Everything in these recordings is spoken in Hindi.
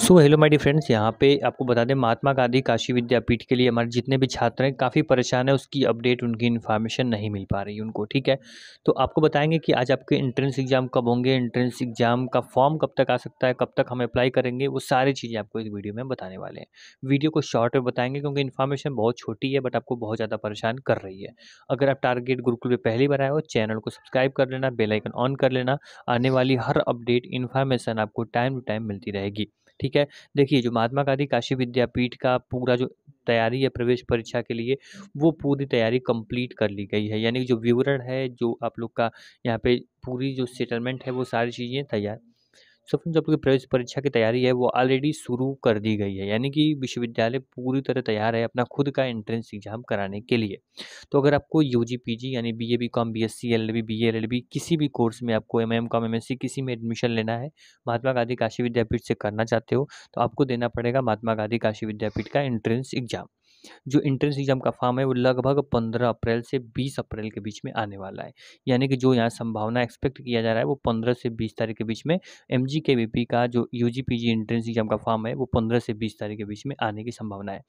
so hello my dear friends यहाँ पे आपको बता दें महात्मा गांधी काशी विद्यापीठ के लिए हमारे जितने भी छात्र हैं काफ़ी परेशान है उसकी अपडेट उनकी इन्फॉर्मेशन नहीं मिल पा रही उनको ठीक है तो आपको बताएंगे कि आज आपके एंट्रेंस एग्ज़ाम कब होंगे एंट्रेंस एग्ज़ाम का फॉर्म कब तक आ सकता है कब तक हम अप्लाई करेंगे वो सारी चीज़ें आपको इस वीडियो में बताने वाले हैं वीडियो को शॉर्ट में बताएंगे क्योंकि इन्फॉर्मेशन बहुत छोटी है बट आपको बहुत ज़्यादा परेशान कर रही है अगर आप टारगेट गुरुकुल पर पहली बार आए हो चैनल को सब्सक्राइब कर लेना बेलाइकन ऑन कर लेना आने वाली हर अपडेट इन्फॉर्मेशन आपको टाइम टू टाइम मिलती रहेगी ठीक है देखिए जो महात्मा गांधी काशी विद्यापीठ का पूरा जो तैयारी है प्रवेश परीक्षा के लिए वो पूरी तैयारी कंप्लीट कर ली गई है यानी जो विवरण है जो आप लोग का यहाँ पे पूरी जो सेटलमेंट है वो सारी चीज़ें तैयार सो फ्रेंड्स आपकी की प्रवेश परीक्षा की तैयारी है वो ऑलरेडी शुरू कर दी गई है यानी कि विश्वविद्यालय पूरी तरह तैयार है अपना खुद का एंट्रेंस एग्जाम कराने के लिए तो अगर आपको यू जी पी जी यानी B A B com B S C L B B L L B किसी भी कोर्स में आपको M M com M S C किसी में एडमिशन लेना है महात्मा गांधी काशी विद्यापीठ से करना चाहते हो तो आपको देना पड़ेगा महात्मा गांधी काशी विद्यापीठ का एंट्रेंस एग्जाम जो एंट्रेंस एग्ज़ाम का फॉर्म है वो लगभग 15 अप्रैल से 20 अप्रैल के बीच में आने वाला है यानी कि जो यहाँ संभावना एक्सपेक्ट किया जा रहा है वो 15 से 20 तारीख के बीच में एम जी के का जो यू जी एंट्रेंस एग्ज़ाम का फॉर्म है वो पंद्रह से बीस तारीख के बीच में आने की संभावना है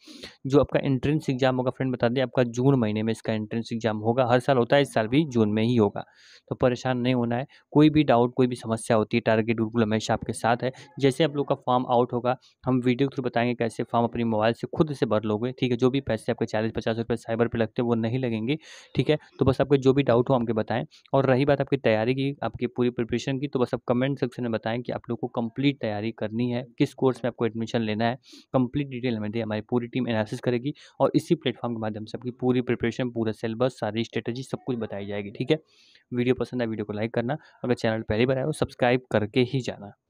जो आपका एंट्रेंस एग्ज़ाम होगा फ्रेंड बता दें आपका जून महीने में इसका एंट्रेंस एग्ज़ाम होगा हर साल होता है इस साल भी जून में ही होगा तो परेशान नहीं होना है कोई भी डाउट कोई भी समस्या होती है टारगेट बिल्कुल हमेशा आपके साथ है जैसे आप लोग का फॉर्म आउट होगा हम वीडियो के थ्रू बताएंगे कैसे फॉर्म अपने मोबाइल से खुद से भर लोगे ठीक है जो भी पैसे आपके चालीस पचास रुपये साइबर पर लगते हैं वो नहीं लगेंगे ठीक है तो बस आपके जो भी डाउट हो हमके बताएं और रही बात आपकी तैयारी की आपकी पूरी प्रिपरेशन की तो बस आप कमेंट सेक्शन में बताएं कि आप लोग को कंप्लीट तैयारी करनी है किस कोर्स में आपको एडमिशन लेना है कम्प्लीट डिटेल हमें दे हमारी पूरी टीम एनालिसिस करेगी और इसी प्लेटफॉर्म के माध्यम से आपकी पूरी प्रिपरेशन पूरा सिलेबस सारी स्ट्रेटेजी सब कुछ बताई जाएगी ठीक है वीडियो पसंद है वीडियो को लाइक करना अगर चैनल पहली बार आए हो सब्सक्राइब करके ही जाना